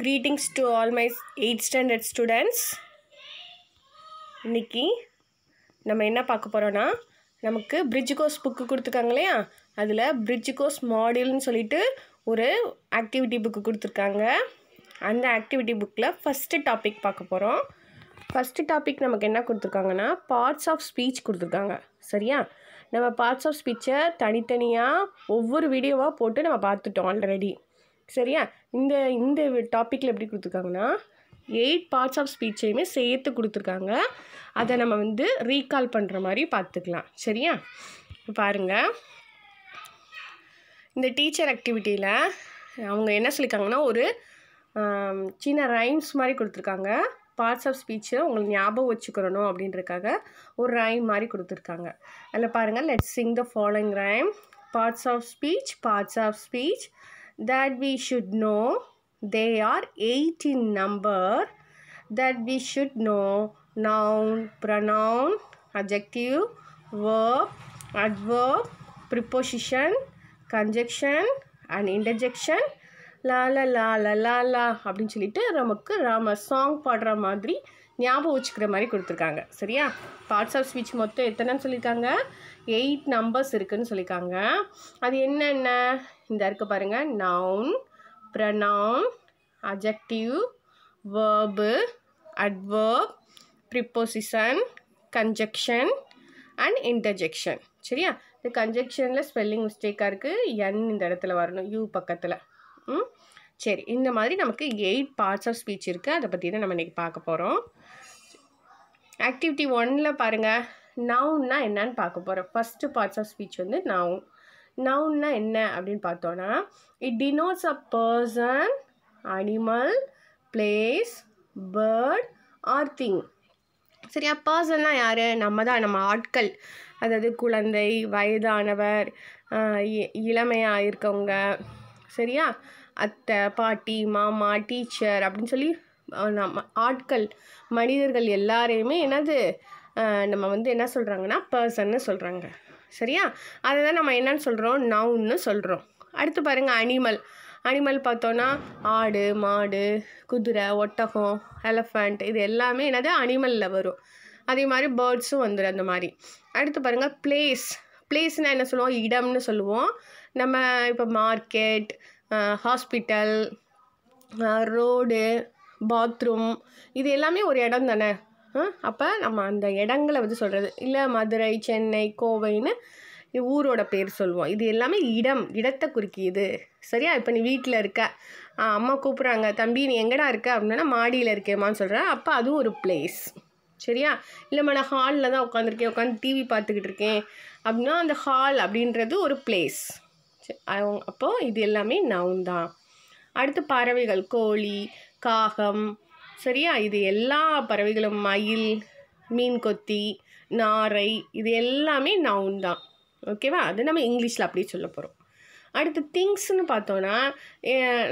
Greetings to all my eight standard students இன்னைக்கு நம்ம என்ன பார்க்க போகிறோன்னா நமக்கு பிரிட்ஜ் கோர்ஸ் புக்கு கொடுத்துருக்காங்க இல்லையா அதில் பிரிட்ஜ் கோர்ஸ் மாடியூல்னு சொல்லிட்டு ஒரு ஆக்டிவிட்டி புக்கு கொடுத்துருக்காங்க அந்த ஆக்டிவிட்டி புக்கில் ஃபஸ்ட்டு டாபிக் பார்க்க போகிறோம் ஃபஸ்ட்டு டாபிக் நமக்கு என்ன கொடுத்துருக்காங்கன்னா பார்ட்ஸ் ஆஃப் ஸ்பீச் கொடுத்துருக்காங்க சரியா நம்ம பார்ட்ஸ் ஆஃப் ஸ்பீச்சை தனித்தனியாக ஒவ்வொரு வீடியோவாக போட்டு நம்ம பார்த்துட்டோம் ஆல்ரெடி சரியா இந்த இந்த டாப்பிக்கில் எப்படி கொடுத்துருக்காங்கன்னா எயிட் பார்ட்ஸ் ஆஃப் ஸ்பீச்சையுமே சேர்த்து கொடுத்துருக்காங்க அதை நம்ம வந்து ரீகால் பண்ணுற மாதிரி பார்த்துக்கலாம் சரியா பாருங்கள் இந்த டீச்சர் ஆக்டிவிட்டியில் அவங்க என்ன சொல்லியிருக்காங்கன்னா ஒரு சின்ன ரைம்ஸ் மாதிரி கொடுத்துருக்காங்க பார்ட்ஸ் ஆஃப் ஸ்பீச்சை உங்களுக்கு ஞாபகம் வச்சுக்கிறணும் அப்படின்றக்காக ஒரு ரைம் மாதிரி கொடுத்துருக்காங்க அதில் பாருங்கள் let sing the following rhyme parts of speech parts of speech that we should know. They are 8 in number that we should know. Noun, pronoun, adjective, verb, adverb, preposition, conjunction and interjection. லா லா லா லா லா லா அப்படின்னு சொல்லிட்டு நமக்கு Rama song பாடுற மாதிரி ஞாபகம் வச்சுக்கிற மாதிரி கொடுத்துருக்காங்க சரியா பார்ட்ஸ் ஆஃப் ஸ்பீச் மொத்தம் எத்தனைன்னு சொல்லியிருக்காங்க எயிட் நம்பர்ஸ் இருக்குதுன்னு சொல்லியிருக்காங்க அது என்னென்ன இந்த இருக்குது பாருங்கள் noun pronoun adjective verb adverb preposition conjunction and interjection சரியா இந்த கன்ஜெக்ஷனில் ஸ்பெல்லிங் மிஸ்டேக்காக இருக்குது என் இந்த இடத்துல வரணும் யூ பக்கத்தில் ம் சரி இந்த மாதிரி நமக்கு எயிட் பார்ட்ஸ் ஆஃப் ஸ்பீச் இருக்குது அதை பற்றி தான் நம்ம இன்றைக்கி பார்க்க போகிறோம் ஆக்டிவிட்டி ஒன்னில் பாருங்கள் நவுன்னா என்னன்னு பார்க்க போகிறோம் ஃபஸ்ட்டு பார்ட்ஸ் ஆஃப் ஸ்பீச் வந்து நவுன் நவுன்னா என்ன அப்படின்னு பார்த்தோன்னா it denotes a person animal place bird or thing சரியா பர்சன்னா யார் நம்ம தான் நம்ம ஆட்கள் அதாவது குழந்தை வயதானவர் இளமையாக இருக்கவங்க சரியா அத்தை பாட்டி மாமா டீச்சர் அப்படின்னு சொல்லி நம்ம ஆட்கள் மனிதர்கள் எல்லாரையுமே என்னது நம்ம வந்து என்ன சொல்கிறாங்கன்னா பர்சன்னு சொல்கிறாங்க சரியா அதை தான் நம்ம என்னன்னு சொல்கிறோம் நவுன்னு சொல்கிறோம் அடுத்து பாருங்கள் அனிமல் அனிமல் பார்த்தோன்னா ஆடு மாடு குதிரை ஒட்டகம் எலஃபண்ட் இது எல்லாமே என்னது அனிமலில் வரும் அதே மாதிரி பேர்ட்ஸும் வந்துடும் அந்த மாதிரி அடுத்து பாருங்கள் பிளேஸ் பிளேஸ்னால் என்ன சொல்லுவோம் இடம்னு சொல்லுவோம் நம்ம இப்போ மார்க்கெட் ஹாஸ்பிட்டல் ரோடு பாத்ரூம் இது எல்லாமே ஒரு இடம் தானே அப்போ நம்ம அந்த இடங்களை வந்து சொல்கிறது இல்லை மதுரை சென்னை கோவைன்னு ஊரோட பேர் சொல்லுவோம் இது எல்லாமே இடம் இடத்தை குறிக்கிது சரியா இப்போ நீ வீட்டில் இருக்க அம்மா கூப்பிட்றாங்க தம்பி நீ எங்கடா இருக்க அப்படின்னா மாடியில் இருக்கேம்மான்னு சொல்கிறேன் அப்போ அதுவும் ஒரு பிளேஸ் சரியா இல்லைம்மா நான் ஹாலில் தான் உட்காந்துருக்கேன் உட்காந்து டிவி பார்த்துக்கிட்டு இருக்கேன் அப்படின்னா அந்த ஹால் அப்படின்றது ஒரு பிளேஸ் அப்போது இது எல்லாமே நவுன் தான் அடுத்து பறவைகள் கோழி காகம் சரியா இது எல்லா பறவைகளும் மயில் மீன் கொத்தி நாரை இது எல்லாமே நவுன் தான் ஓகேவா அது நம்ம இங்கிலீஷில் அப்படியே சொல்ல போகிறோம் அடுத்து திங்ஸ்னு பார்த்தோன்னா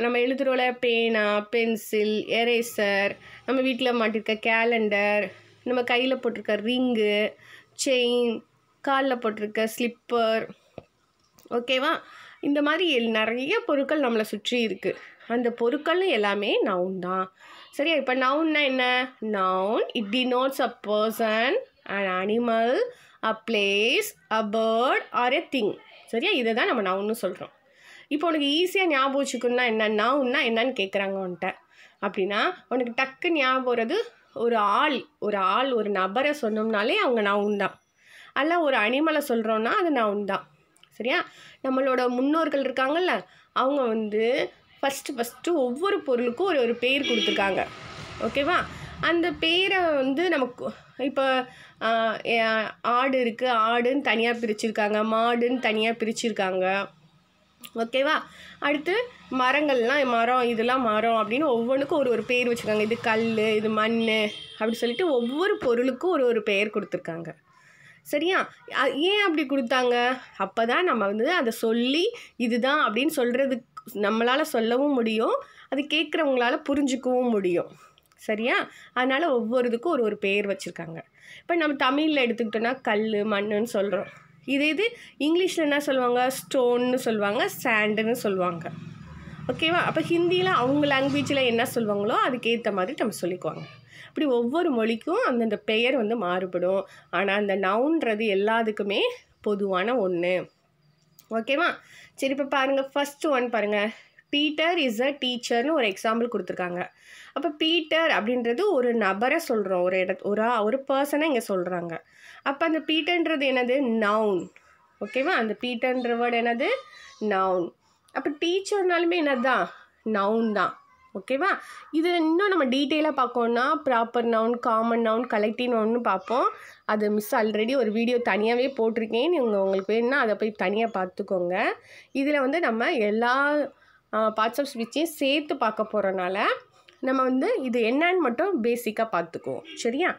நம்ம எழுதுகிறோல பேனா பென்சில் எரேசர் நம்ம வீட்டில் மாட்டிருக்க கேலண்டர் நம்ம கையில் போட்டிருக்க ரிங்கு செயின் காலில் போட்டிருக்க ஸ்லிப்பர் ஓகேவா இந்த மாதிரி நிறைய பொருட்கள் நம்மளை சுற்றி இருக்குது அந்த பொருட்களும் எல்லாமே நவுன் தான் சரியா இப்போ நவுன்னா என்ன noun it denotes a person and animal a place a bird or a thing சரியா இதை தான் நம்ம நவுன்னு சொல்கிறோம் இப்போ உனக்கு ஈஸியாக ஞாபகம் வச்சுக்கணும்னா என்ன நவுன்னா என்னன்னு கேட்குறாங்க உன்ட்ட அப்படின்னா உனக்கு டக்கு ஞாபகம் போகிறது ஒரு ஆள் ஒரு ஆள் ஒரு நபரை சொன்னோம்னாலே அவங்க நவுன் தான் அல்ல ஒரு அனிமலை சொல்கிறோன்னா அது நவுன் தான் சரியா நம்மளோட முன்னோர்கள் இருக்காங்கல்ல அவங்க வந்து ஃபஸ்ட்டு ஃபஸ்ட்டு ஒவ்வொரு பொருளுக்கும் ஒரு ஒரு பேர் கொடுத்துருக்காங்க ஓகேவா அந்த பேரை வந்து நமக்கு இப்போ ஆடு இருக்குது ஆடுன்னு தனியாக பிரிச்சுருக்காங்க மாடுன்னு தனியாக பிரிச்சுருக்காங்க ஓகேவா அடுத்து மரங்கள்லாம் மரம் இதெல்லாம் மரம் அப்படின்னு ஒவ்வொன்றுக்கும் ஒரு ஒரு பேர் வச்சுருக்காங்க இது கல் இது மண் அப்படி சொல்லிட்டு ஒவ்வொரு பொருளுக்கும் ஒரு ஒரு பெயர் கொடுத்துருக்காங்க சரியா ஏன் அப்படி கொடுத்தாங்க அப்போ தான் நம்ம வந்து அதை சொல்லி இதுதான் அப்படின்னு சொல்கிறதுக்கு நம்மளால் சொல்லவும் முடியும் அது கேட்குறவங்களால் புரிஞ்சுக்கவும் முடியும் சரியா அதனால் ஒவ்வொரு இதுக்கும் ஒரு ஒரு பெயர் வச்சுருக்காங்க இப்போ நம்ம தமிழில் எடுத்துக்கிட்டோன்னா கல் மண்ணுன்னு சொல்கிறோம் இதே இது இங்கிலீஷில் என்ன சொல்லுவாங்க ஸ்டோன்னு சொல்லுவாங்க சாண்டுன்னு சொல்லுவாங்க ஓகேவா அப்போ ஹிந்தியில் அவங்க லாங்குவேஜில் என்ன சொல்லுவாங்களோ அதுக்கேற்ற மாதிரி நம்ம சொல்லிக்குவாங்க இப்படி ஒவ்வொரு மொழிக்கும் அந்தந்த பெயர் வந்து மாறுபடும் ஆனால் அந்த நவுன்றது எல்லாத்துக்குமே பொதுவான ஒன்று ஓகேவா சரி இப்போ பாருங்கள் ஃபஸ்ட்டு ஒன் பாருங்கள் பீட்டர் இஸ் அ டீச்சர்னு ஒரு எக்ஸாம்பிள் கொடுத்துருக்காங்க அப்போ பீட்டர் அப்படின்றது ஒரு நபரை சொல்கிறோம் ஒரு இட ஒரு ஒரு பர்சனை இங்கே சொல்கிறாங்க அப்போ அந்த பீட்டர்ன்றது என்னது நவுன் ஓகேவா அந்த பீட்டர்ன்ற வேர்டு என்னது நவுன் அப்போ டீச்சர்னாலுமே என்னது தான் நவுன் தான் ஓகேவா இது இன்னும் நம்ம டீட்டெயிலாக பார்க்கணும்னா proper noun common noun collective நவுன்னு பார்ப்போம் அது மிஸ் ஆல்ரெடி ஒரு வீடியோ தனியாகவே போட்டிருக்கேன் நீங்கள் உங்களுக்கு வேணும்னா அதை போய் தனியாக பார்த்துக்கோங்க இதில் வந்து நம்ம எல்லா பார்ட்ஸ் ஆஃப் ஸ்பீச்சையும் சேர்த்து பார்க்க போகிறனால நம்ம வந்து இது என்னான்னு மட்டும் பேசிக்காக பார்த்துக்குவோம் சரியா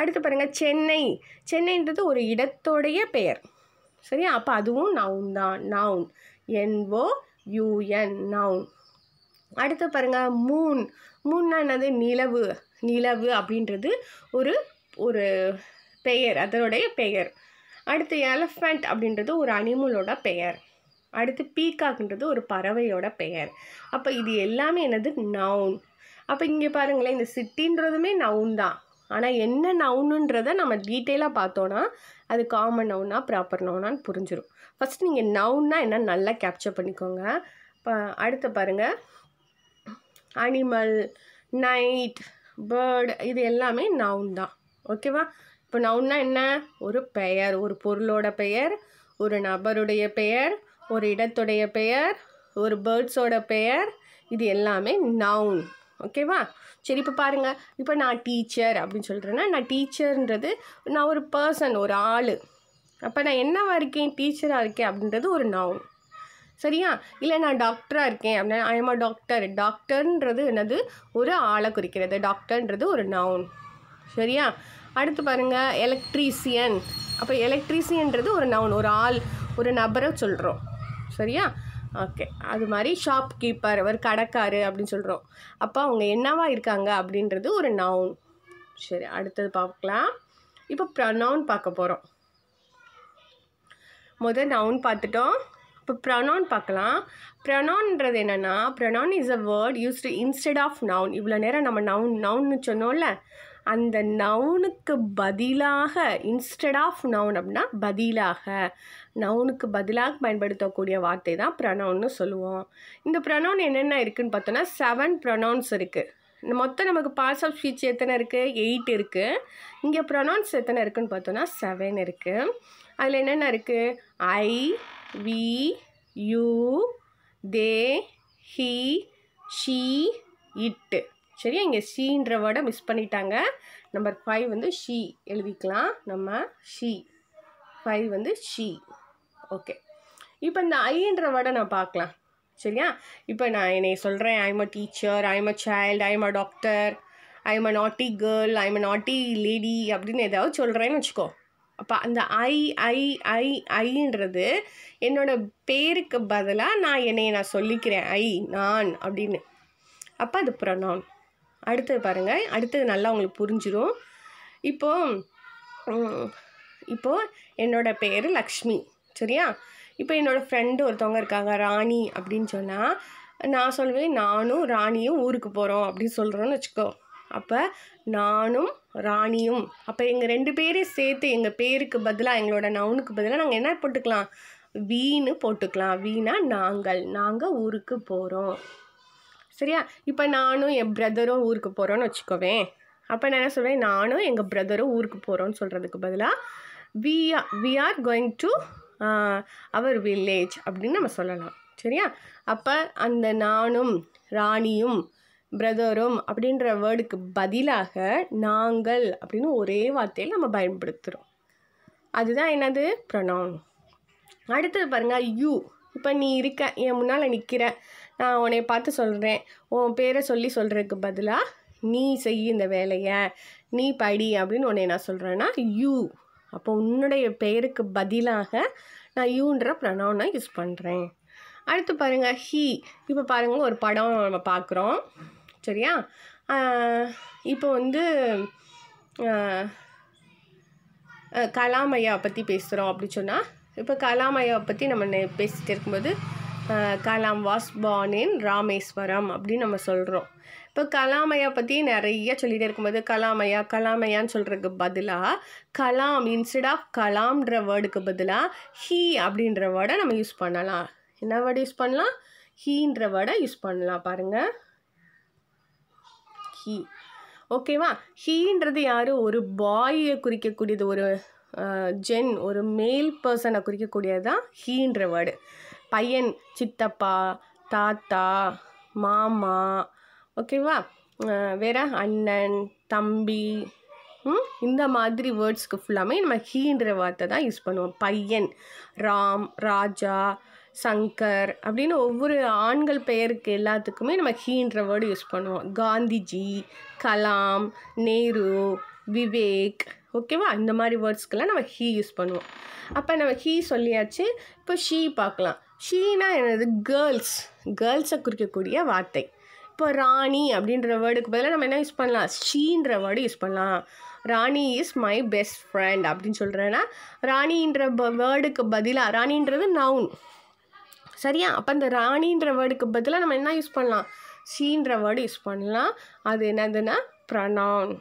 அடுத்து பாருங்கள் சென்னை சென்னைன்றது ஒரு இடத்தோடைய பெயர் சரியா அப்போ அதுவும் நவுன் தான் நவுன் என்ஓ யூஎன் நவுன் அடுத்து பாருங்கள் மூன் மூன்னா என்னது நிலவு நிலவு அப்படின்றது ஒரு ஒரு பெயர் அதனுடைய பெயர் அடுத்து எலஃபண்ட் அப்படின்றது ஒரு அனிமலோட பெயர் அடுத்து பீகாக்ன்றது ஒரு பறவையோட பெயர் அப்போ இது எல்லாமே என்னது நவுன் அப்போ இங்கே பாருங்களேன் இந்த சிட்டின்றதுமே நவுன் தான் ஆனால் என்ன நவுனுன்றதை நம்ம டீட்டெயிலாக பார்த்தோன்னா அது காமன் நவுனா ப்ராப்பர் நவுனான்னு புரிஞ்சிடும் ஃபஸ்ட் நீங்கள் நவுன்னா என்ன நல்லா கேப்சர் பண்ணிக்கோங்க இப்போ அடுத்து பாருங்கள் அனிமல் நைட் பேர்டு இது எல்லாமே நவுன் தான் ஓகேவா இப்போ நவுன்னா என்ன ஒரு பெயர் ஒரு பொருளோட பெயர் ஒரு நபருடைய பெயர் ஒரு இடத்துடைய பெயர் ஒரு பேர்ட்ஸோட பெயர் இது எல்லாமே நவுன் ஓகேவா சரி இப்போ பாருங்கள் இப்போ நான் டீச்சர் அப்படின்னு சொல்கிறேன்னா நான் டீச்சர்ன்றது நான் ஒரு பர்சன் ஒரு ஆள் அப்போ நான் என்னவாக இருக்கேன் டீச்சராக இருக்கேன் அப்படின்றது ஒரு நவுன் சரியா இல்லை நான் டாக்டராக இருக்கேன் அப்படின்னா அ டாக்டர் டாக்டர்ன்றது என்னது ஒரு ஆளை குறிக்கிறது டாக்டர்ன்றது ஒரு நவுன் சரியா அடுத்து பாருங்கள் எலக்ட்ரீசியன் அப்போ எலக்ட்ரீசியன்றது ஒரு நவுன் ஒரு ஆள் ஒரு நபரை சொல்கிறோம் சரியா ஓகே அது மாதிரி ஷாப் கீப்பர் ஒரு கடைக்காரு அப்படின்னு சொல்கிறோம் அப்போ அவங்க என்னவா இருக்காங்க அப்படின்றது ஒரு நவுன் சரி அடுத்தது பார்க்கலாம் இப்போ நவுன் பார்க்க போகிறோம் முதல் நவுன் பார்த்துட்டோம் இப்போ ப்ரனோன் பார்க்கலாம் ப்ரனோன்றது என்னென்னா pronoun is a word use to instead of noun இவ்வளோ நேரம் நம்ம நவுன் நவுன்னு சொன்னோம்ல அந்த நவுனுக்கு பதிலாக இன்ஸ்டெட் ஆஃப் நவுன் அப்படின்னா பதிலாக நவுனுக்கு பதிலாக பயன்படுத்தக்கூடிய வார்த்தை தான் ப்ரனவுன்னு சொல்லுவோம் இந்த ப்ரனவுன் என்னென்ன இருக்குதுன்னு பார்த்தோன்னா செவன் ப்ரொனவுன்ஸ் இருக்குது மொத்தம் நமக்கு பார்ட்ஸ் ஆஃப் ஸ்பீச் எத்தனை இருக்குது எயிட் இருக்குது இங்கே ப்ரனவுன்ஸ் எத்தனை இருக்குதுன்னு பார்த்தோன்னா செவன் இருக்குது அதில் என்னென்ன இருக்குது I we you, they he she, it. சரியா இங்கே ஷீன்ற வேர்டை மிஸ் பண்ணிட்டாங்க நம்பர் ஃபைவ் வந்து ஷி எழுதிக்கலாம் நம்ம ஷி ஃபைவ் வந்து ஷி ஓகே இப்போ இந்த ஐன்ற வேர்டை நான் பார்க்கலாம் சரியா இப்போ நான் என்னை சொல்கிறேன் I'm a teacher I'm a child I'm a doctor I'm a naughty girl I'm a நாட்டி லேடி அப்படின்னு ஏதாவது சொல்கிறேன்னு வச்சுக்கோ அப்போ அந்த ஐ ஐ ஐ ஐன்றது என்னோடய பேருக்கு பதிலாக நான் என்னையை நான் சொல்லிக்கிறேன் ஐ நான் அப்படின்னு அப்போ அது ப்ரொனவுன் அடுத்தது பாருங்கள் அடுத்தது நல்லா உங்களுக்கு புரிஞ்சிடும் இப்போ இப்போது என்னோடய பேர் லக்ஷ்மி சரியா இப்போ என்னோடய ஃப்ரெண்டு ஒருத்தவங்க இருக்காங்க ராணி அப்படின்னு சொன்னால் நான் சொல்லுவேன் நானும் ராணியும் ஊருக்கு போகிறோம் அப்படின்னு சொல்கிறோன்னு வச்சுக்கோ அப்போ நானும் ராணியும் அப்போ எங்கள் ரெண்டு பேரையும் சேர்த்து எங்கள் பேருக்கு பதிலாக எங்களோட நவுனுக்கு பதிலாக நாங்கள் என்ன போட்டுக்கலாம் வீணு போட்டுக்கலாம் வீணா நாங்கள் நாங்கள் ஊருக்கு போகிறோம் சரியா இப்போ நானும் என் பிரதரும் ஊருக்கு போகிறோன்னு வச்சுக்கோவேன் அப்போ நான் என்ன சொல்வேன் நானும் எங்கள் பிரதரும் ஊருக்கு போகிறோன்னு சொல்கிறதுக்கு பதிலாக we are we are going to our village அப்படின்னு நம்ம சொல்லலாம் சரியா அப்போ அந்த நானும் ராணியும் பிரதரும் அப்படின்ற வேர்டுக்கு பதிலாக நாங்கள் அப்படின்னு ஒரே வார்த்தையில் நம்ம பயன்படுத்துகிறோம் அதுதான் என்னது ப்ரொனவுன் அடுத்தது பாருங்கள் யூ இப்போ நீ இருக்க என் முன்னால் நிற்கிற நான் உன்னை பார்த்து சொல்கிறேன் உன் பேரை சொல்லி சொல்கிறதுக்கு பதிலாக நீ செய்ய இந்த வேலையை நீ படி அப்படின்னு உன்னை நான் சொல்கிறேன்னா யூ அப்போ உன்னுடைய பெயருக்கு பதிலாக நான் யூன்ற ப்ரனவுனை யூஸ் பண்ணுறேன் அடுத்து பாருங்கள் ஹீ இப்போ பாருங்கள் ஒரு படம் நம்ம பார்க்குறோம் சரியா இப்போ வந்து கலாம் ஐயா பற்றி பேசுகிறோம் அப்படி சொன்னால் இப்போ கலாம் ஐயா பற்றி நம்ம பேசிகிட்டு இருக்கும்போது Kalam was born in Rameswaram அப்படின்னு நம்ம சொல்கிறோம் இப்போ கலாமையா பற்றி நிறைய சொல்லிகிட்டே இருக்கும்போது கலாமையா கலாமையான்னு சொல்கிறதுக்கு பதிலாக கலாம் இன்ஸ்டெட் ஆஃப் கலாம்ன்ற வேர்டுக்கு பதிலாக ஹீ அப்படின்ற வேர்டை நம்ம யூஸ் பண்ணலாம் என்ன வேர்டு யூஸ் பண்ணலாம் ஹீன்ற வேர்டை யூஸ் பண்ணலாம் பாருங்கள் ஹீ ஓகேவா ஹீன்றது யார் ஒரு பாயை குறிக்கக்கூடியது ஒரு ஜென் ஒரு மேல் பர்சனை குறிக்கக்கூடியது தான் ஹீன்ற வேர்டு பையன் சித்தப்பா தாத்தா மாமா ஓகேவா வேற அண்ணன் தம்பி இந்த மாதிரி வேர்ட்ஸ்க்கு ஃபுல்லாமே நம்ம ஹீன்ற வார்த்தை தான் யூஸ் பண்ணுவோம் பையன் ராம் ராஜா சங்கர் அப்படின்னு ஒவ்வொரு ஆண்கள் பெயருக்கு எல்லாத்துக்குமே நம்ம ஹீன்ற வேர்டு யூஸ் பண்ணுவோம் காந்திஜி கலாம் நேரு விவேக் ஓகேவா இந்த மாதிரி வேர்ட்ஸ்க்கெல்லாம் நம்ம ஹீ யூஸ் பண்ணுவோம் அப்போ நம்ம ஹீ சொல்லியாச்சு இப்போ ஷீ பார்க்கலாம் ஷீனா என்னது கேர்ள்ஸ் கேர்ள்ஸை குறிக்கக்கூடிய வார்த்தை இப்போ ராணி அப்படின்ற வேர்டுக்கு பதிலாக நம்ம என்ன யூஸ் பண்ணலாம் ஷீன்ற வேர்டு யூஸ் பண்ணலாம் Rani is my best friend அப்படின்னு சொல்கிறேன்னா ராணின்ற வேர்டுக்கு பதிலாக ராணின்றது நவுன் சரியா அப்போ இந்த ராணின்ற வேர்டுக்கு பதிலாக நம்ம என்ன யூஸ் பண்ணலாம் ஷீன்ற வேர்டு யூஸ் பண்ணலாம் அது என்னதுன்னா ப்ரனவுன்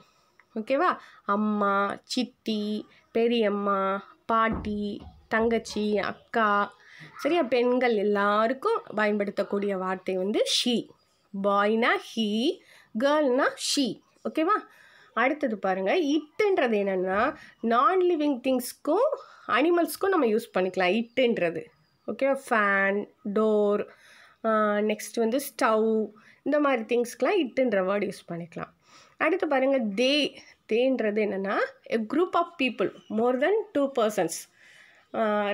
ஓகேவா அம்மா சித்தி பெரியம்மா பாட்டி தங்கச்சி அக்கா சரியா பெண்கள் எல்லாருக்கும் பயன்படுத்தக்கூடிய வார்த்தை வந்து ஷீ பாய்னா ஹீ கேர்ள்னா ஷீ ஓகேவா அடுத்தது பாருங்கள் இட்டுன்றது என்னென்னா நான் லிவிங் திங்ஸ்க்கும் அனிமல்ஸ்க்கும் நம்ம யூஸ் பண்ணிக்கலாம் இட்டுன்றது ஓகே ஃபேன் டோர் நெக்ஸ்ட் வந்து ஸ்டவ் இந்த மாதிரி திங்ஸ்க்கெலாம் இட்டுன்ற வேர்டு யூஸ் பண்ணிக்கலாம் அடுத்து பாருங்கள் தே தேன்றது என்னென்னா a group of people more then two persons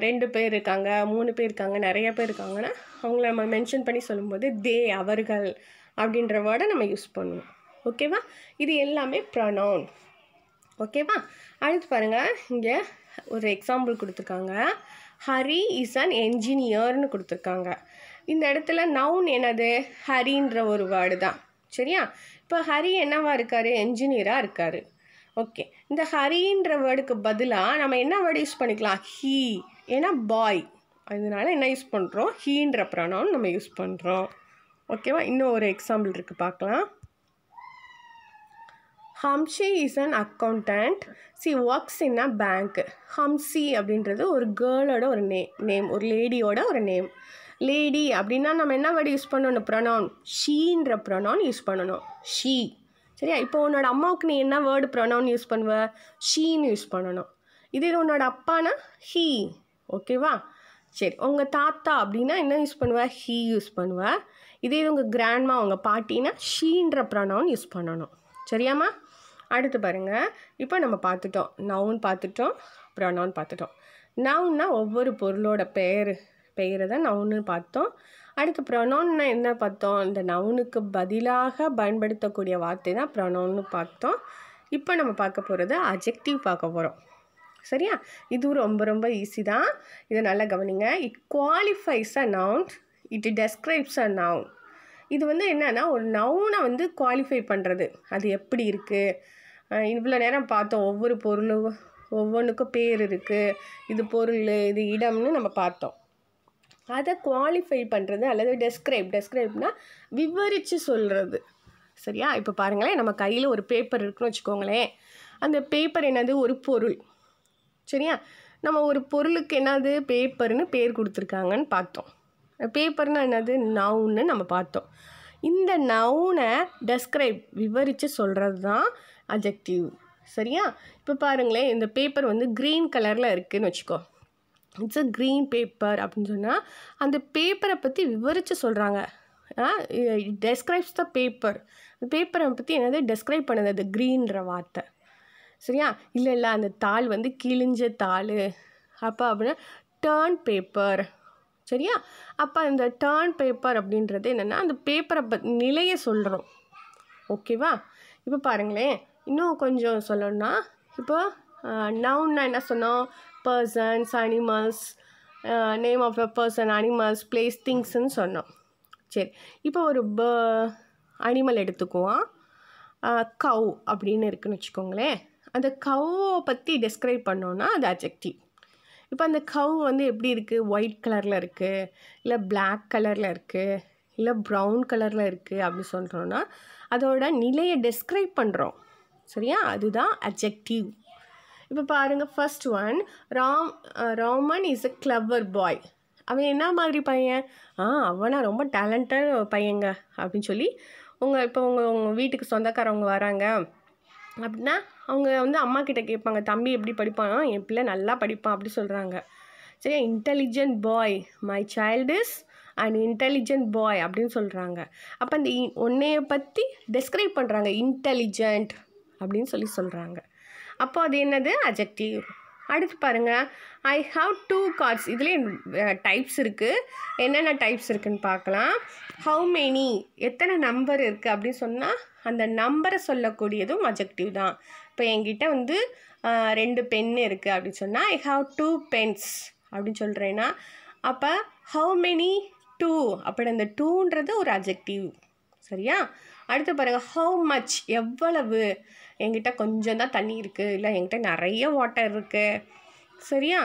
ரெண்டு பேர் இருக்காங்க மூணு பேர் இருக்காங்க நிறைய பேர் இருக்காங்கன்னா அவங்கள நம்ம மென்ஷன் பண்ணி சொல்லும்போது தே அவர்கள் அப்படின்ற வேர்டை நம்ம யூஸ் பண்ணுவோம் ஓகேவா இது எல்லாமே ப்ரனவுன் ஓகேவா அடுத்து பாருங்கள் இங்கே ஒரு எக்ஸாம்பிள் கொடுத்துருக்காங்க ஹரி இஸ் அன் என்ஜினியர்னு கொடுத்துருக்காங்க இந்த இடத்துல நவுன் என்னது ஹரின்ற ஒரு வேர்டு தான் சரியா இப்போ ஹரி என்னவாக இருக்கார் என்ஜினியராக இருக்கார் ஓகே இந்த ஹரின்ற வேர்டுக்கு பதிலாக நம்ம என்ன வேர்டு யூஸ் பண்ணிக்கலாம் ஹீ ஏன்னா பாய் அதனால என்ன யூஸ் பண்ணுறோம் ஹீன்ற ப்ரனவுன் நம்ம யூஸ் பண்ணுறோம் ஓகேவா இன்னும் ஒரு எக்ஸாம்பிள் இருக்குது பார்க்கலாம் Hamsi is an accountant she works in a bank Hamsi அப்படின்றது ஒரு கேர்ளோட ஒரு நே நேம் ஒரு லேடியோட ஒரு நேம் லேடி அப்படின்னா நம்ம என்ன வேர்டு யூஸ் பண்ணணும் ப்ரொனவுன் ஷீன்ற ப்ரொனவுன் யூஸ் பண்ணணும் ஷீ சரியா இப்போ உன்னோட அம்மாவுக்கு நீ என்ன வேர்டு ப்ரொனவுன் யூஸ் பண்ணுவ ஷீன்னு யூஸ் பண்ணணும் இதே உன்னோட அப்பானா ஹீ ஓகேவா சரி உங்கள் தாத்தா அப்படின்னா என்ன யூஸ் பண்ணுவ ஹீ யூஸ் பண்ணுவேன் இதே இது உங்கள் கிராண்ட்மா உங்கள் பாட்டினா ஷீன்ற ப்ரொனவுன் யூஸ் பண்ணணும் சரியாம்மா அடுத்து பாருங்கள் இப்போ நம்ம பார்த்துட்டோம் நவுன் பார்த்துட்டோம் ப்ரொனவுன் பார்த்துட்டோம் நவுன்னா ஒவ்வொரு பொருளோட பெயர் பெயரை தான் நவுன்னு பார்த்தோம் அடுத்து ப்ரொனவுன்னா என்ன பார்த்தோம் இந்த நவுனுக்கு பதிலாக பயன்படுத்தக்கூடிய வார்த்தை தான் ப்ரொனவுன்னு பார்த்தோம் இப்போ நம்ம பார்க்க போகிறது அஜெக்டிவ் பார்க்க போகிறோம் சரியா இதுவும் ரொம்ப ரொம்ப ஈஸி தான் இதை நல்லா கவனிங்க it qualifies a noun it describes a noun இது வந்து என்னென்னா ஒரு நவுனை வந்து குவாலிஃபை பண்ணுறது அது எப்படி இருக்குது இவ்வளோ நேரம் பார்த்தோம் ஒவ்வொரு பொருளும் ஒவ்வொன்றுக்கும் பேர் இருக்குது இது பொருள் இது இடம்னு நம்ம பார்த்தோம் அதை குவாலிஃபை பண்ணுறது அல்லது டெஸ்கிரைப் டெஸ்கிரைப்னா விவரித்து சொல்கிறது சரியா இப்போ பாருங்களேன் நம்ம கையில் ஒரு பேப்பர் இருக்குன்னு வச்சுக்கோங்களேன் அந்த பேப்பர் என்னது ஒரு பொருள் சரியா நம்ம ஒரு பொருளுக்கு என்னது பேப்பர்னு பேர் கொடுத்துருக்காங்கன்னு பார்த்தோம் பேப்பர்னா என்னது நவுன்னு நம்ம பார்த்தோம் இந்த நவுனை டெஸ்கிரைப் விவரித்து சொல்கிறது தான் அஜெக்டிவ் சரியா இப்போ பாருங்களேன் இந்த பேப்பர் வந்து க்ரீன் கலரில் இருக்குதுன்னு வச்சுக்கோ இட்ஸ் அ க்ரீன் பேப்பர் அப்படின்னு சொன்னால் அந்த பேப்பரை பற்றி விவரித்து சொல்கிறாங்க டெஸ்கிரைப்ஸ் த பேப்பர் அந்த பேப்பரை பற்றி என்னது டெஸ்கிரைப் பண்ணது அது க்ரீன்ற வார்த்தை சரியா இல்லை இல்லை அந்த தாள் வந்து கிழிஞ்ச தாள் அப்போ அப்படின்னா டேர்ன் பேப்பர் சரியா அப்போ அந்த டேர்ன் பேப்பர் அப்படின்றது என்னென்னா அந்த பேப்பரை ப நிலையை சொல்கிறோம் ஓகேவா இப்போ பாருங்களேன் இன்னும் கொஞ்சம் சொல்லணும்னா இப்போ நவுன்னா என்ன சொன்னோம் persons animals name of a person animals place திங்ஸ்ன்னு சொன்னோம் சரி இப்போ ஒரு ப அனிமல் எடுத்துக்குவோம் கவ் அப்படின்னு இருக்குன்னு வச்சுக்கோங்களேன் அந்த கவ்வை பற்றி டிஸ்கிரைப் பண்ணோன்னா அது அஜெக்டிவ் இப்போ அந்த கவ் வந்து எப்படி இருக்குது ஒயிட் கலரில் இருக்குது இல்லை பிளாக் கலரில் இருக்குது இல்லை ப்ரௌன் கலரில் இருக்குது அப்படின்னு சொல்கிறோன்னா அதோட நிலையை டெஸ்கிரைப் பண்ணுறோம் சரியா அதுதான் அப்ஜெக்டிவ் இப்போ பாருங்கள் first one Ram Raman is a clever boy அவன் என்ன மாதிரி பையன் ஆ அவனா ரொம்ப டேலண்டட் பையங்க அப்படின்னு சொல்லி உங்கள் இப்போ உங்கள் உங்கள் வீட்டுக்கு சொந்தக்காரவங்க வராங்க அப்படின்னா அவங்க வந்து அம்மா கிட்டே கேட்பாங்க தம்பி எப்படி படிப்பான் என் பிள்ளை நல்லா படிப்பான் அப்படி சொல்கிறாங்க சரியா intelligent boy my child is and intelligent boy அப்படின்னு சொல்கிறாங்க அப்போ அந்த ஒன்னையை பற்றி டெஸ்கிரைப் பண்ணுறாங்க இன்டெலிஜென்ட் அப்படின்னு சொல்லி சொல்கிறாங்க அப்போ அது என்னது அஜெக்டிவ் அடுத்து பாருங்கள் ஐ ஹாவ் டூ கார்ட்ஸ் இதுலேயும் டைப்ஸ் இருக்குது என்னென்ன டைப்ஸ் இருக்குதுன்னு பார்க்கலாம் ஹவு மெனி எத்தனை நம்பர் இருக்குது அப்படின்னு சொன்னால் அந்த நம்பரை சொல்லக்கூடியதும் அஜெக்டிவ் தான் இப்போ என்கிட்ட வந்து ரெண்டு பென் இருக்குது அப்படின்னு சொன்னால் ஐ ஹாவ் டூ பென்ஸ் அப்படின்னு சொல்கிறேன்னா அப்போ ஹவு மெனி டூ அப்படி அந்த டூன்றது ஒரு அஜெக்டிவ் சரியா அடுத்து பாருங்கள் ஹவு மச் எவ்வளவு என்கிட்ட கொஞ்சம் தான் தண்ணி இருக்குது இல்லை என்கிட்ட நிறைய வாட்டர் இருக்குது சரியா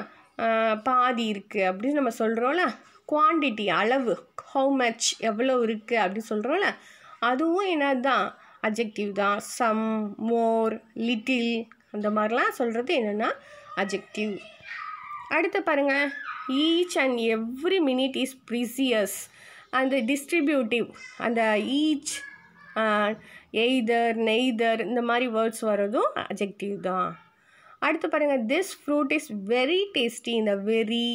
பாதி இருக்குது அப்படின்னு நம்ம சொல்கிறோம்ல குவான்டிட்டி அளவு ஹவு மச் எவ்வளோ இருக்குது அப்படின்னு சொல்கிறோம்ல அதுவும் என்ன தான் அஜெக்டிவ் தான் சம் மோர் லிட்டில் அந்த மாதிரிலாம் சொல்கிறது என்னென்னா அஜெக்டிவ் அடுத்து பாருங்கள் each and every minute is precious அந்த டிஸ்ட்ரிபியூட்டிவ் அந்த ஈச் எய்தர் நெய்தர் இந்த மாதிரி வேர்ட்ஸ் வர்றதும் அஜெக்டிவ் தான் அடுத்து பாருங்கள் this fruit is very tasty இந்த வெரி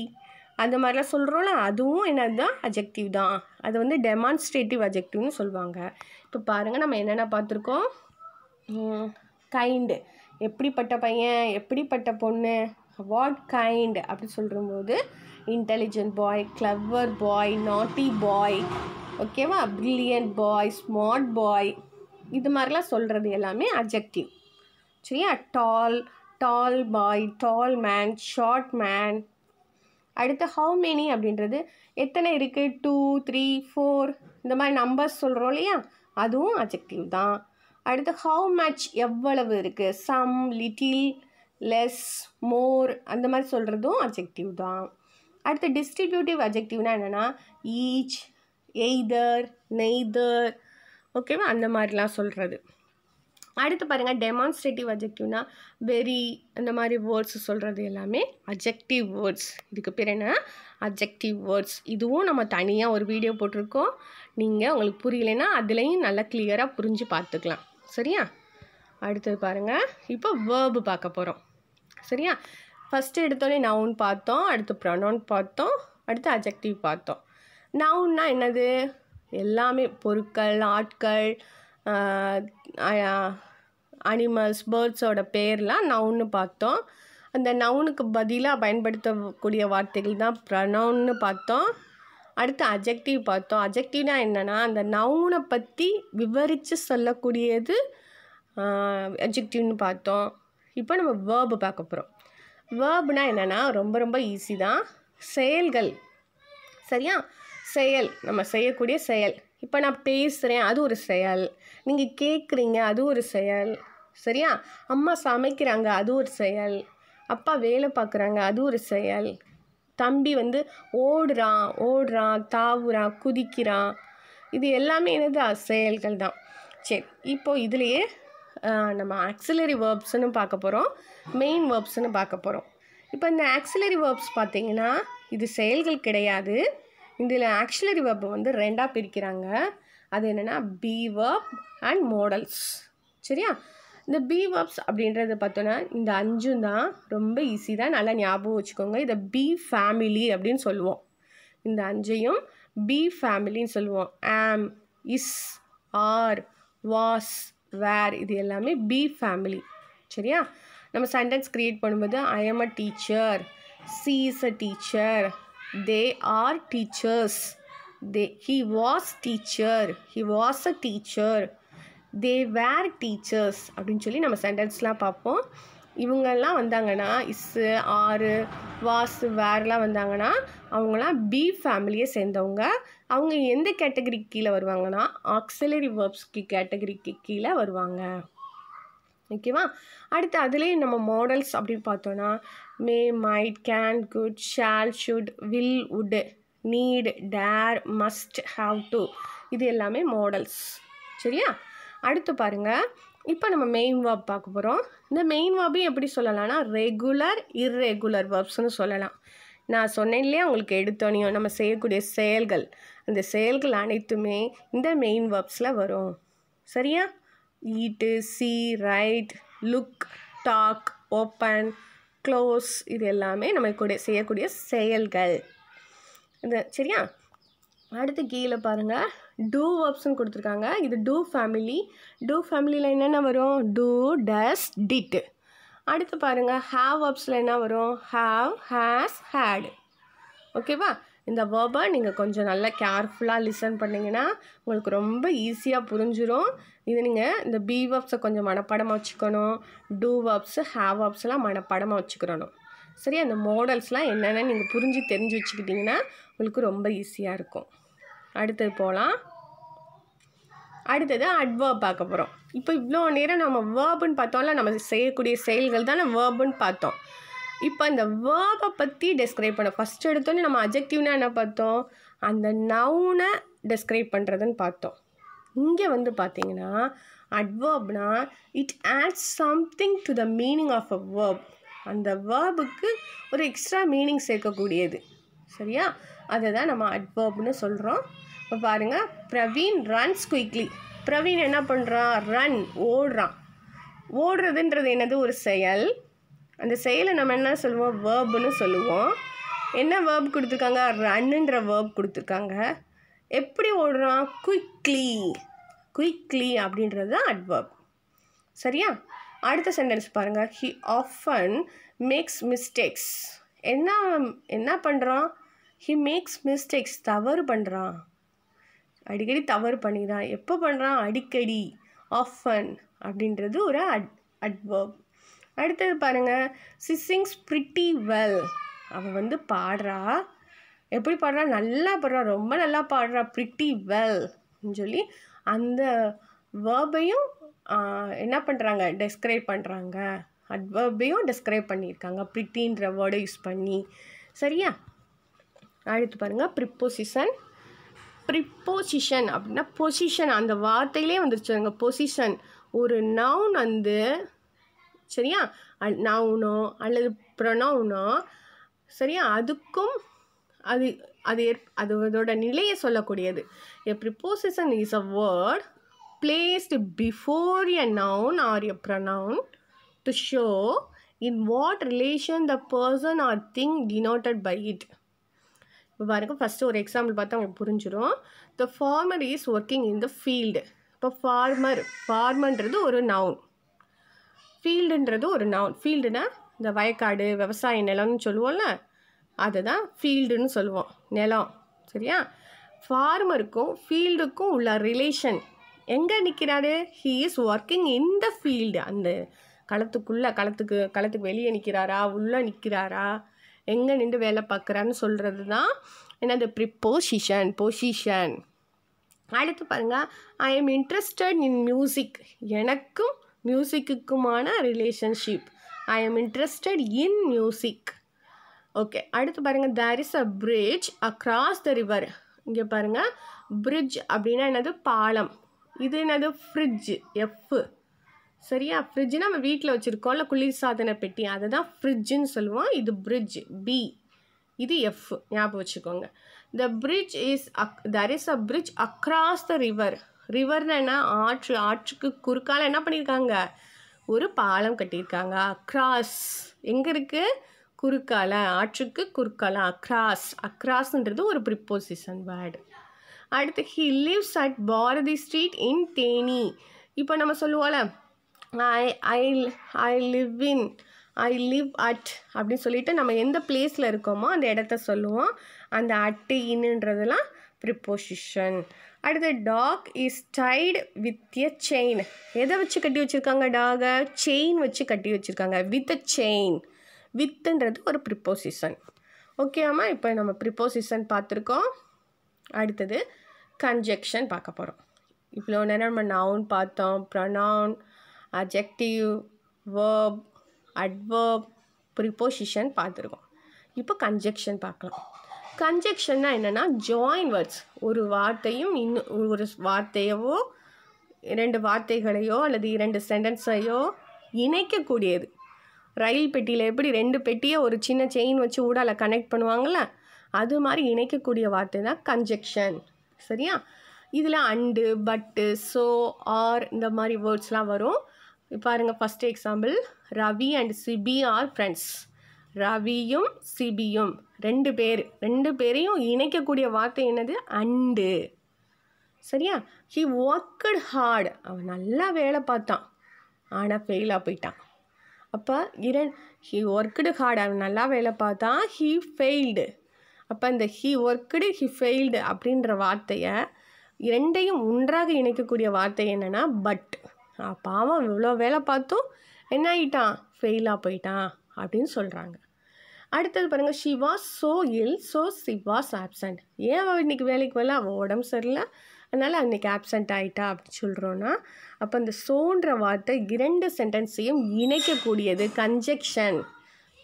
அந்த மாதிரிலாம் சொல்கிறோம்ல அதுவும் என்னது தான் அஜெக்டிவ் தான் அது வந்து டெமான்ஸ்ட்ரேட்டிவ் அஜெக்டிவ்னு சொல்லுவாங்க இப்போ பாருங்கள் நம்ம என்னென்ன பார்த்துருக்கோம் கைண்டு எப்படிப்பட்ட பையன் எப்படிப்பட்ட பொண்ணு வாட் கைண்ட் அப்படி போது இன்டெலிஜென்ட் பாய் கிளவர் பாய் நாட்டி பாய் ஓகேவா ப்ரில்லியன்ட் பாய் ஸ்மார்ட் பாய் இது மாதிரிலாம் சொல்கிறது எல்லாமே அப்ஜெக்டிவ் சரியா tall tall boy tall man short man அடுத்து ஹவு மெனி அப்படின்றது எத்தனை இருக்குது டூ த்ரீ ஃபோர் இந்த மாதிரி நம்பர்ஸ் சொல்கிறோம் இல்லையா அதுவும் அப்ஜெக்டிவ் தான் அடுத்து ஹவு மச் எவ்வளவு இருக்குது சம் லிட்டில் லெஸ் மோர் அந்த மாதிரி சொல்கிறதும் அப்ஜெக்டிவ் தான் அடுத்து டிஸ்ட்ரிபியூட்டிவ் அப்ஜெக்டிவ்னா என்னென்னா ஈச் எய்தர் நெய்தர் ஓகேவா அந்த மாதிரிலாம் சொல்கிறது அடுத்து பாருங்கள் டெமான்ஸ்ட்ரேட்டிவ் அஜெக்டிவ்னா வெரி அந்த மாதிரி வேர்ட்ஸ் சொல்கிறது எல்லாமே அஜெக்டிவ் வேர்ட்ஸ் இதுக்கு பேர் என்ன அஜெக்டிவ் வேர்ட்ஸ் இதுவும் நம்ம தனியாக ஒரு வீடியோ போட்டிருக்கோம் நீங்கள் உங்களுக்கு புரியலைன்னா அதுலேயும் நல்லா கிளியராக புரிஞ்சு பார்த்துக்கலாம் சரியா அடுத்தது பாருங்கள் இப்போ வேர்பு பார்க்க போகிறோம் சரியா ஃபஸ்ட்டு எடுத்தோடனே நவுன் பார்த்தோம் அடுத்து ப்ரொனவுன் பார்த்தோம் அடுத்து அஜெக்டிவ் பார்த்தோம் நவுன்னா என்னது எல்லாமே பொருட்கள் ஆட்கள் அனிமல்ஸ் பேர்ட்ஸோட பேர்லாம் நவுன்னு பார்த்தோம் அந்த நவுனுக்கு பதிலாக பயன்படுத்தக்கூடிய வார்த்தைகள் தான் ப்ரனவுன்னு பார்த்தோம் அடுத்து அஜெக்டிவ் பார்த்தோம் அஜெக்டிவ்னால் என்னென்னா அந்த நவுனை பற்றி விவரித்து சொல்லக்கூடியது அஜெக்டிவ்னு பார்த்தோம் இப்போ நம்ம வேர்பு பார்க்க போகிறோம் வேர்ப்னா என்னென்னா ரொம்ப ரொம்ப ஈஸி தான் செயல்கள் சரியா செயல் நம்ம செய்யக்கூடிய செயல் இப்போ நான் பேசுகிறேன் அது ஒரு செயல் நீங்கள் கேட்குறீங்க அது ஒரு செயல் சரியா அம்மா சமைக்கிறாங்க அது ஒரு செயல் அப்பா வேலை பார்க்குறாங்க அது ஒரு செயல் தம்பி வந்து ஓடுறான் ஓடுறான் தாவுறான் குதிக்கிறான் இது எல்லாமே என்னது செயல்கள் தான் சரி இப்போது இதுலேயே நம்ம ஆக்சிலரி வேர்ப்ஸ்னு பார்க்க போகிறோம் மெயின் வேர்ப்ஸ்னு பார்க்க போகிறோம் இப்போ இந்த ஆக்சிலரி வேர்ப்ஸ் பார்த்திங்கன்னா இது செயல்கள் கிடையாது இதில் ஆக்சிலரி வேர்பை வந்து ரெண்டாக பிரிக்கிறாங்க அது என்னென்னா பி வேர்ப் அண்ட் மாடல்ஸ் சரியா இந்த பி வேர்ப்ஸ் அப்படின்றது பார்த்தோன்னா இந்த அஞ்சும் தான் ரொம்ப ஈஸி தான் நல்லா ஞாபகம் வச்சுக்கோங்க இதை பி ஃபேமிலி அப்படின்னு சொல்லுவோம் இந்த அஞ்சையும் பி ஃபேமிலின்னு சொல்லுவோம் ஆம் இஸ் ஆர் வாஸ் வேர் இது எல்லாமே பி ஃபேமிலி சரியா நம்ம சென்டென்ஸ் க்ரியேட் பண்ணும்போது I am a teacher she is a teacher they are teachers they he was teacher he was a teacher they were teachers அப்படின்னு சொல்லி நம்ம சென்டென்ஸ்லாம் பார்ப்போம் இவங்கெல்லாம் வந்தாங்கன்னா இஸ்ஸு ஆறு வாசு வேறெல்லாம் வந்தாங்கன்னா அவங்களாம் பி ஃபேமிலியை சேர்ந்தவங்க அவங்க எந்த கேட்டகரிக்கு கீழே வருவாங்கன்னா ஆக்சிலரி வேர்ப்ஸ்க்கு கேட்டகரிக்கு கீழே வருவாங்க ஓகேவா அடுத்து அதுலேயும் நம்ம மாடல்ஸ் அப்படின்னு பார்த்தோன்னா may might can could shall should will would need dare must have to இது எல்லாமே மாடல்ஸ் சரியா அடுத்து பாருங்கள் இப்போ நம்ம மெயின் வாப் பார்க்க போகிறோம் இந்த மெயின் வேர்பையும் எப்படி சொல்லலாம்னா ரெகுலர் இர்ரெகுலர் வேர்ப்ஸ்னு சொல்லலாம் நான் சொன்னேன் இல்லையா உங்களுக்கு எடுத்தோனையும் நம்ம செய்யக்கூடிய செயல்கள் அந்த செயல்கள் அனைத்துமே இந்த மெயின் வேர்ப்ஸில் வரும் சரியா eat see write look talk open close இது எல்லாமே நம்ம கூட செய்யக்கூடிய செயல்கள் இந்த சரியா அடுத்து கீழே பாருங்கள் டூ வேர்ப்ஸ்னு கொடுத்துருக்காங்க இது டூ ஃபேமிலி டூ ஃபேமிலியில் என்னென்ன வரும் டூ டஸ் டிட் அடுத்து பாருங்கள் ஹாவ் வேர்ப்ஸில் என்ன வரும் ஹாவ் ஹேஸ் ஹேடு ஓகேவா இந்த வேர்பை நீங்கள் கொஞ்சம் நல்லா கேர்ஃபுல்லாக லிசன் பண்ணிங்கன்னா உங்களுக்கு ரொம்ப ஈஸியாக புரிஞ்சிடும் இது நீங்கள் இந்த பி வேர்ப்ஸை கொஞ்சம் மனப்பாடமாக வச்சுக்கணும் டூ வேர்ப்ஸு ஹேவ் வேர்ப்ஸ்லாம் மனப்பாடமாக வச்சுக்கிறணும் சரி அந்த மாடல்ஸ்லாம் என்னென்னு நீங்கள் புரிஞ்சு தெரிஞ்சு வச்சுக்கிட்டிங்கன்னா உங்களுக்கு ரொம்ப ஈஸியாக இருக்கும் அடுத்தது போகலாம் அடுத்தது அட்வர்ப் பார்க்க போகிறோம் இப்போ இவ்வளோ நேரம் நம்ம வேர்புன்னு பார்த்தோம்ல நம்ம செய்யக்கூடிய செயல்கள் தானே வேர்புன்னு பார்த்தோம் இப்போ அந்த வேர்பை பற்றி டெஸ்கிரைப் பண்ண ஃபஸ்ட் எடுத்தோன்னே நம்ம அஜெக்டிவ்னா என்ன பார்த்தோம் அந்த நவுனை டெஸ்கிரைப் பண்ணுறதுன்னு பார்த்தோம் இங்கே வந்து பார்த்தீங்கன்னா அட்வர்ப்னா it adds something to the meaning of a verb அந்த வேர்புக்கு ஒரு எக்ஸ்ட்ரா மீனிங் சேர்க்கக்கூடியது சரியா அதை தான் நம்ம அட்வர்ப்னு சொல்கிறோம் இப்போ பாருங்கள் பிரவீன் ரன்ஸ் குயிக்லி பிரவீன் என்ன பண்ணுறான் ரன் ஓடுறான் ஓடுறதுன்றது என்னது ஒரு செயல் அந்த செயலை நம்ம என்ன சொல்லுவோம் வேர்புன்னு சொல்லுவோம் என்ன வேர்ப் கொடுத்துருக்காங்க ரன்னுன்ற வேர்ப் கொடுத்துருக்காங்க எப்படி ஓடுறான் குயிக்லி குயிக்லி அப்படின்றது தான் அட்வர்ப் சரியா அடுத்த சென்டென்ஸ் பாருங்கள் ஹி ஆஃபன் மேக்ஸ் மிஸ்டேக்ஸ் என்ன என்ன பண்ணுறான் ஹி மேக்ஸ் மிஸ்டேக்ஸ் தவறு பண்ணுறான் அடிக்கடி தவறு பண்ணிக்கிறான் எப்போ பண்ணுறான் அடிக்கடி ஆஃபன் அப்படின்றது ஒரு அட் அட்வர்ப் அடுத்தது பாருங்கள் சி சிங்ஸ் ப்ரிட்டி வெல் அவள் வந்து பாடுறா எப்படி பாடுறா நல்லா பாடுறா ரொம்ப நல்லா பாடுறா ப்ரிட்டி வெல் சொல்லி அந்த வேர்பையும் என்ன பண்ணுறாங்க டெஸ்கிரைப் பண்ணுறாங்க அட்வர்பையும் டெஸ்கிரைப் பண்ணியிருக்காங்க ப்ரிட்டின்ற வேர்டை யூஸ் பண்ணி சரியா அடுத்து பாருங்கள் ப்ரிப்போசிஷன் ப்ரிப்போசிஷன் அப்படின்னா பொசிஷன் அந்த வார்த்தையிலே அங்க பொசிஷன் ஒரு நவுன் வந்து சரியா நவுனோ அல்லது ப்ரொனவுனோ சரியா அதுக்கும் அது அது அது அதோட நிலையை சொல்லக்கூடியது a preposition is a word placed before a noun or a pronoun to show in what relation the person or thing denoted by it வரைக்கும் ஃபஸ்ட்டு ஒரு எக்ஸாம்பிள் பார்த்தா உங்களுக்கு புரிஞ்சிடும் the farmer is working in the field இப்போ farmer ஃபார்மன்றது ஒரு noun ஃபீல்டுன்றது ஒரு noun ஃபீல்டுனா இந்த வயக்காடு விவசாய நிலம்னு சொல்லுவோம்ல அதுதான் ஃபீல்டுன்னு சொல்லுவோம் நிலம் சரியா ஃபார்மருக்கும் ஃபீல்டுக்கும் உள்ள ரிலேஷன் எங்கே நிற்கிறாரு he is working in the field அந்த களத்துக்குள்ளே களத்துக்கு களத்துக்கு வெளியே நிற்கிறாரா உள்ளே நிற்கிறாரா எங்கே நின்று வேலை பார்க்குறான்னு சொல்கிறது தான் என்னது ப்ரி பொசிஷன் அடுத்து பாருங்கள் I am interested in music எனக்கும் மியூசிக்குக்குமான relationship I am interested in music okay அடுத்து பாருங்கள் there is a bridge across the river இங்கே பாருங்கள் பிரிட்ஜ் அப்படின்னா என்னது பாலம் இது என்னது ஃப்ரிட்ஜ் எஃப்பு சரியா ஃப்ரிட்ஜு நம்ம வீட்டில் வச்சுருக்கோம்ல குளிர்சாதன பெட்டி அதை தான் ஃப்ரிட்ஜுன்னு சொல்லுவோம் இது பிரிட்ஜ் பி இது எஃப் ஞாபகம் வச்சுக்கோங்க த பிரிட்ஜ் இஸ் அக் there is a bridge across the river ரிவர்னா என்ன ஆற்று ஆற்றுக்கு குறுக்கால் என்ன பண்ணியிருக்காங்க ஒரு பாலம் கட்டியிருக்காங்க அக்ராஸ் எங்கே இருக்குது குறுக்கால ஆற்றுக்கு குறுக்கால அக்ராஸ் அக்ராஸ்ன்றது ஒரு ப்ரிப்போசிஷன் வேர்டு அடுத்து he lives at Bharathi street in Theni இப்போ நம்ம சொல்லுவோம்ல I I I live in I live at அப்படின்னு சொல்லிட்டு நம்ம எந்த பிளேஸில் இருக்கோமோ அந்த இடத்த சொல்லுவோம் அந்த அட்டு இன்னுன்றதெல்லாம் ப்ரிப்போசிஷன் அடுத்து dog is tied with a chain எதை வச்சு கட்டி வச்சுருக்காங்க டாகை செயின் வச்சு கட்டி வச்சுருக்காங்க வித் அ செயின் வித்துன்றது ஒரு ப்ரிப்போசிஷன் ஓகேம்மா இப்போ நம்ம ப்ரிப்போசிஷன் பார்த்துருக்கோம் அடுத்தது கன்ஜெக்ஷன் பார்க்க போகிறோம் இவ்வளோ நேரம் நம்ம நவுன் பார்த்தோம் pronoun objective verb adverb preposition பார்த்துருக்கோம் இப்போ கன்ஜெக்ஷன் பார்க்கலாம் கன்ஜெக்ஷன்னா என்னென்னா ஜாயின் வேர்ட்ஸ் ஒரு வார்த்தையும் இன்னும் ஒரு வார்த்தையவோ இரண்டு வார்த்தைகளையோ அல்லது இரண்டு சென்டென்ஸையோ இணைக்கக்கூடியது ரயில் பெட்டியில் எப்படி ரெண்டு பெட்டியை ஒரு சின்ன செயின் வச்சு ஊடால் கனெக்ட் பண்ணுவாங்கள்ல அது மாதிரி இணைக்கக்கூடிய வார்த்தை தான் கன்ஜெக்ஷன் சரியா இதில் அண்டு பட்டு சோ ஆர் இந்த மாதிரி வேர்ட்ஸ்லாம் வரும் பாருங்கள் first example Ravi and Sibi are friends ரவியும் சிபியும் ரெண்டு பேர் ரெண்டு பேரையும் இணைக்கக்கூடிய வார்த்தை என்னது அண்டு சரியா ஹி ஒர்க்கட் ஹார்டு அவன் நல்லா வேலை பார்த்தான் ஆனால் ஃபெயிலாக போயிட்டான் அப்போ இரண் ஹி ஒர்க்குடு ஹார்டு அவன் நல்லா வேலை பார்த்தான் ஹி ஃபெயில்டு அப்போ இந்த ஹி ஒர்க்குடு ஹி ஃபெயில்டு அப்படின்ற வார்த்தையை இரண்டையும் ஒன்றாக இணைக்கக்கூடிய வார்த்தை என்னென்னா பட் பாவம் இவ்வளோ வேலை பார்த்தும் என்ன ஆகிட்டான் ஃபெயிலாக போயிட்டான் அப்படின்னு சொல்கிறாங்க அடுத்தது பாருங்கள் was so ill so she was absent ஏன் அவள் இன்றைக்கி வேலைக்கு வரல அவள் உடம்பு சரியில்லை அதனால் அன்றைக்கி ஆப்சண்ட் ஆகிட்டா அப்படின்னு சொல்கிறோன்னா அப்போ அந்த சோன்ற வார்த்தை இரண்டு சென்டென்ஸையும் இணைக்கக்கூடியது கன்ஜெக்ஷன்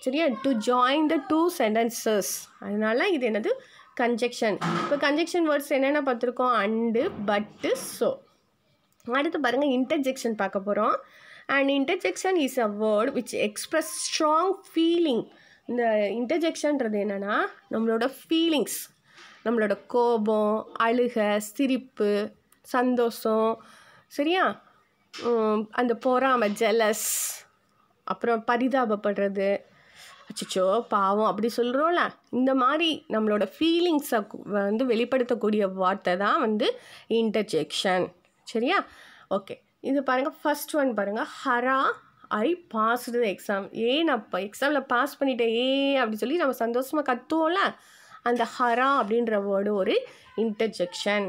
சரியா to join the two sentences அதனால் இது என்னது கன்ஜெக்ஷன் இப்போ கன்ஜெக்ஷன் வேர்ட்ஸ் என்னென்ன பார்த்துருக்கோம் அண்டு பட்டு ஸோ அடுத்து பாருங்கள் இன்டர்ஜெக்ஷன் பார்க்க போகிறோம் and interjection is a word which express strong feeling இந்த இன்டர்ஜெக்ஷன்றது என்னென்னா நம்மளோட ஃபீலிங்ஸ் நம்மளோட கோபம் அழுக சிரிப்பு சந்தோஷம் சரியா அந்த பொறாமை ஜெலஸ் அப்புறம் பரிதாபப்படுறது அச்சோ பாவம் அப்படி சொல்கிறோம்ல இந்த மாதிரி நம்மளோட ஃபீலிங்ஸை வந்து வெளிப்படுத்தக்கூடிய வார்த்தை தான் வந்து இன்டர்ஜெக்ஷன் சரியா ஓகே இது பாருங்கள் ஃபஸ்ட் ஒன் பாருங்கள் ஹரா ஐ பாஸ் த எக்ஸாம் ஏன் நான் எக்ஸாமில் பாஸ் பண்ணிட்டேன் ஏ அப்படின்னு சொல்லி நம்ம சந்தோஷமாக கற்றுவோம்ல அந்த ஹரா அப்படின்ற வேர்டு ஒரு இன்டர்ஜெக்ஷன்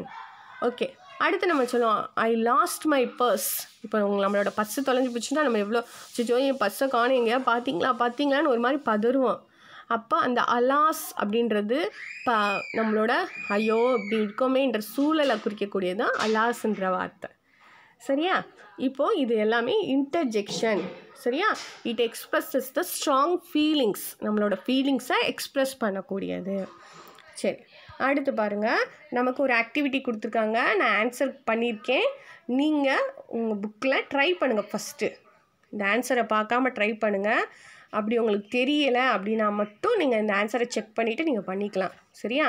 ஓகே அடுத்து நம்ம சொல்லுவோம் ஐ லாஸ்ட் மை பர்ஸ் இப்போ உங்கள் நம்மளோட பர்ஸ் தொலைஞ்சி போச்சுன்னா நம்ம எவ்வளோ சுச்சோ என் பர்ஸை காணும் எங்கேயா பார்த்தீங்களா பார்த்தீங்களான்னு ஒரு மாதிரி பதறுவோம் அப்போ அந்த அலாஸ் அப்படின்றது இப்போ நம்மளோட ஐயோ இப்படி இருக்கோமேன்ற சூழலை தான் அலாஸ்ன்ற வார்த்தை சரியா இப்போது இது எல்லாமே இன்டர்ஜெக்ஷன் சரியா it expresses the strong feelings நம்மளோட ஃபீலிங்ஸை எக்ஸ்ப்ரெஸ் பண்ணக்கூடியது சரி அடுத்து பாருங்கள் நமக்கு ஒரு ஆக்டிவிட்டி கொடுத்துருக்காங்க நான் ஆன்சர் பண்ணியிருக்கேன் நீங்கள் உங்கள் புக்கில் ட்ரை பண்ணுங்கள் ஃபஸ்ட்டு இந்த ஆன்சரை பார்க்காம ட்ரை பண்ணுங்கள் அப்படி உங்களுக்கு தெரியலை அப்படின்னா மட்டும் நீங்கள் இந்த ஆன்சரை செக் பண்ணிவிட்டு நீங்கள் பண்ணிக்கலாம் சரியா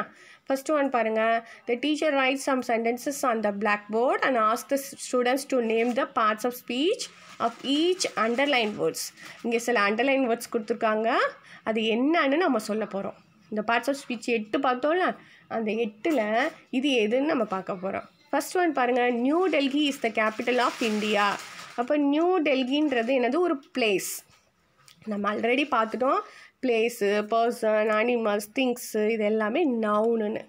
ஃபஸ்ட் ஒன் பாருங்கள் the teacher write some sentences on the blackboard and ask the students to name the parts of speech of each underline words இங்கே சில அண்டர்லைன் வேர்ட்ஸ் கொடுத்துருக்காங்க அது என்னன்னு நம்ம சொல்ல போகிறோம் இந்த பார்ட்ஸ் ஆஃப் ஸ்பீச் எட்டு பார்த்தோம்ல அந்த எட்டில் இது எதுன்னு நம்ம பார்க்க போகிறோம் ஃபஸ்ட் ஒன் பாருங்கள் new Delhi is the capital of India அப்போ நியூ டெல்லின்றது என்னது ஒரு பிளேஸ் நம்ம ஆல்ரெடி பார்த்துட்டோம் பிளேஸு பர்சன் அனிமல்ஸ் திங்ஸு இது எல்லாமே நவுனுன்னு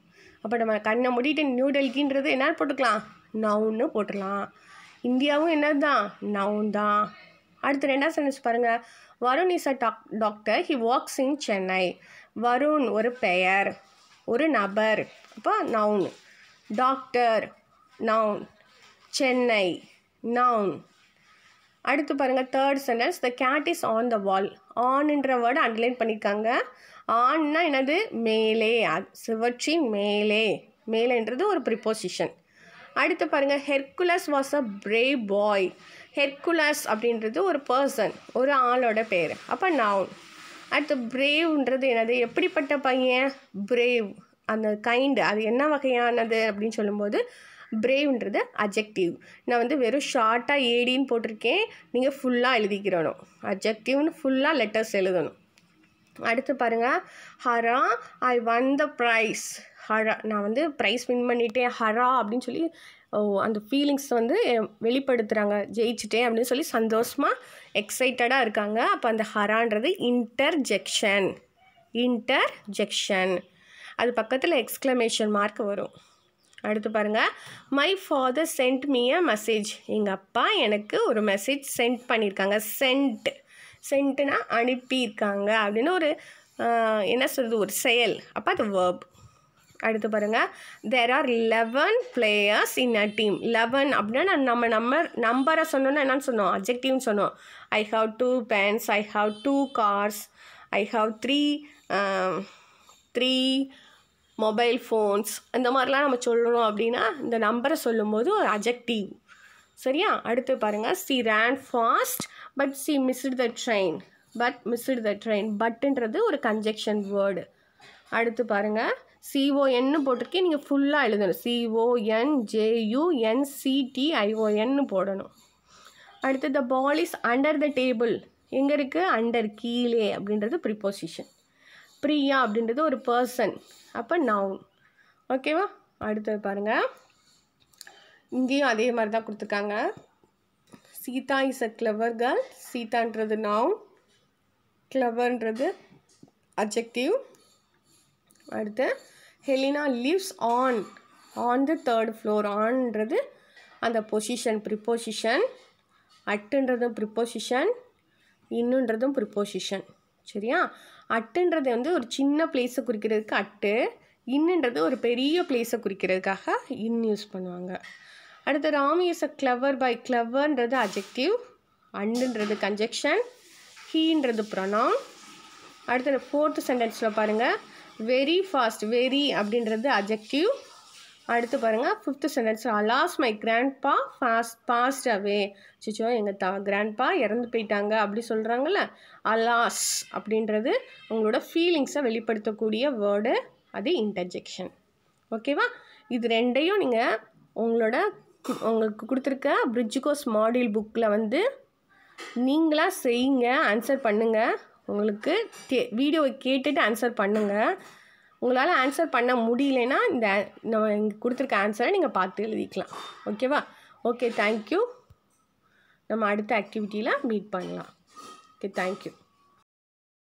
அப்போ நம்ம கண்ணை மூடிட்டு நியூ டெல்கின்றது என்ன போட்டுக்கலாம் நவுன்னு போட்டுடலாம் இந்தியாவும் என்னது தான் நவுன் தான் அடுத்து ரெண்டாவது சென்டென்ஸ் பாருங்கள் Varun is a doc doctor he works in Chennai Varun ஒரு பெயர் ஒரு நபர் அப்போ noun doctor noun Chennai noun அடுத்து பாருங்கள் third sentence the cat is on the wall ஆன்ன்ற வேர்டு அண்டர்லைன் பண்ணியிருக்காங்க ஆன்னா என்னது மேலே சிவற்றி மேலே மேலேன்றது ஒரு ப்ரிப்போசிஷன் அடுத்து பாருங்கள் Hercules was a brave boy Hercules அப்படின்றது ஒரு பர்சன் ஒரு ஆளோட பேர் அப்போ நவுன் அடுத்து பிரேவ்ன்றது என்னது எப்படிப்பட்ட பையன் பிரேவ் அந்த கைண்டு அது என்ன வகையானது அப்படின்னு சொல்லும்போது பிரேவ்ன்றது அஜெக்டிவ் நான் வந்து வெறும் ஷார்ட்டாக ஏடின்னு போட்டிருக்கேன் நீங்கள் ஃபுல்லாக எழுதிக்கிறணும் அஜெக்டிவ்னு ஃபுல்லாக லெட்டர்ஸ் எழுதணும் அடுத்து பாருங்கள் ஹரா ஐ வன் த ப்ரைஸ் ஹரா நான் வந்து ப்ரைஸ் வின் பண்ணிட்டேன் ஹரா அப்படின்னு சொல்லி அந்த ஃபீலிங்ஸ் வந்து வெளிப்படுத்துகிறாங்க ஜெயிச்சிட்டேன் அப்படின்னு சொல்லி சந்தோஷமாக எக்ஸைட்டடாக இருக்காங்க அப்போ அந்த ஹரான்றது இன்டர்ஜெக்ஷன் இன்டர்ஜெக்ஷன் அது பக்கத்தில் எக்ஸ்க்ளமேஷன் மார்க் வரும் அடுத்து பாருங்கள் my father sent me a message எங்கள் அப்பா எனக்கு ஒரு மெசேஜ் சென்ட் பண்ணியிருக்காங்க சென்ட் சென்ட்னா அனுப்பியிருக்காங்க அப்படின்னு ஒரு என்ன சொல்கிறது ஒரு செயல் அப்போ அது வேர்ப் அடுத்து பாருங்கள் there are eleven players in a team eleven அப்படின்னா நம்ம நம்பர் நம்பரை சொன்னோன்னா என்னன்னு சொன்னோம் அப்ஜெக்டிவ்னு சொன்னோம் I have two pens I have two cars I have three three mobile phones இந்த மாதிரிலாம் நம்ம சொல்லணும் அப்படின்னா இந்த நம்பரை சொல்லும்போது ஒரு அஜெக்டிவ் சரியா அடுத்து பாருங்கள் she ran fast but she missed the train but missed the train பட்டுன்றது ஒரு கன்ஜெக்ஷன் வேர்டு அடுத்து பாருங்கள் சிஓஎன்னு போட்டிருக்கேன் நீங்கள் ஃபுல்லாக எழுதணும் சிஓஎன் ஜேயுஎன்சிடிஐஓஎன்னு போடணும் அடுத்து the ball is under the table எங்கே இருக்குது அண்டர் கீழே அப்படின்றது ப்ரிப்போசிஷன் பிரியா அப்படின்றது ஒரு பர்சன் அப்போ நவுன் ஓகேவா அடுத்தது பாருங்கள் இங்கேயும் அதே மாதிரி தான் கொடுத்துருக்காங்க Sita is a clever girl சீதான்றது நவுன் கிளவர்ன்றது அப்ஜெக்டிவ் அடுத்து Helena lives on on the third floor ஆன்றது அந்த பொசிஷன் ப்ரிப்போசிஷன் அட்டுன்றதும் ப்ரிப்போசிஷன் இன்னுன்றதும் ப்ரிப்போசிஷன் சரியா அட்டுன்றது வந்து ஒரு சின்ன பிளேஸை குறிக்கிறதுக்கு அட்டு இன்னுன்றது ஒரு பெரிய பிளேஸை குறிக்கிறதுக்காக இன் யூஸ் பண்ணுவாங்க அடுத்து Ram is a clever boy கிளவர்ன்றது அஜெக்டிவ் அண்டுன்றது கன்ஜெக்ஷன் ஹீன்றது ப்ரொனாம் அடுத்த ஃபோர்த்து சென்டென்ஸில் பாருங்கள் வெரி ஃபாஸ்ட் வெரி அப்படின்றது அஜெக்டிவ் அடுத்து பாருங்கள் fifth sentence alas my grandpa fast passed away சிச்சோ எங்கள் தா பா இறந்து போயிட்டாங்க அப்படி சொல்கிறாங்கல்ல அலாஸ் அப்படின்றது உங்களோட ஃபீலிங்ஸை வெளிப்படுத்தக்கூடிய வேர்டு அது இன்டர்ஜெக்ஷன் ஓகேவா இது ரெண்டையும் நீங்கள் உங்களோட உங்களுக்கு கொடுத்துருக்க பிரிட்ஜிகோஸ் மாடியூல் புக்கில் வந்து நீங்களாக செய்யுங்க ஆன்சர் பண்ணுங்கள் உங்களுக்கு தே வீடியோவை கேட்டுட்டு ஆன்சர் பண்ணுங்கள் உங்களால் ஆன்சர் பண்ண முடியலன்னா இந்த நம்ம இங்கே கொடுத்துருக்க ஆன்சரை நீங்கள் பார்த்து எழுதிக்கலாம் ஓகேவா ஓகே தேங்க்யூ நம்ம அடுத்த ஆக்டிவிட்டியில் மீட் பண்ணலாம் ஓகே தேங்க்யூ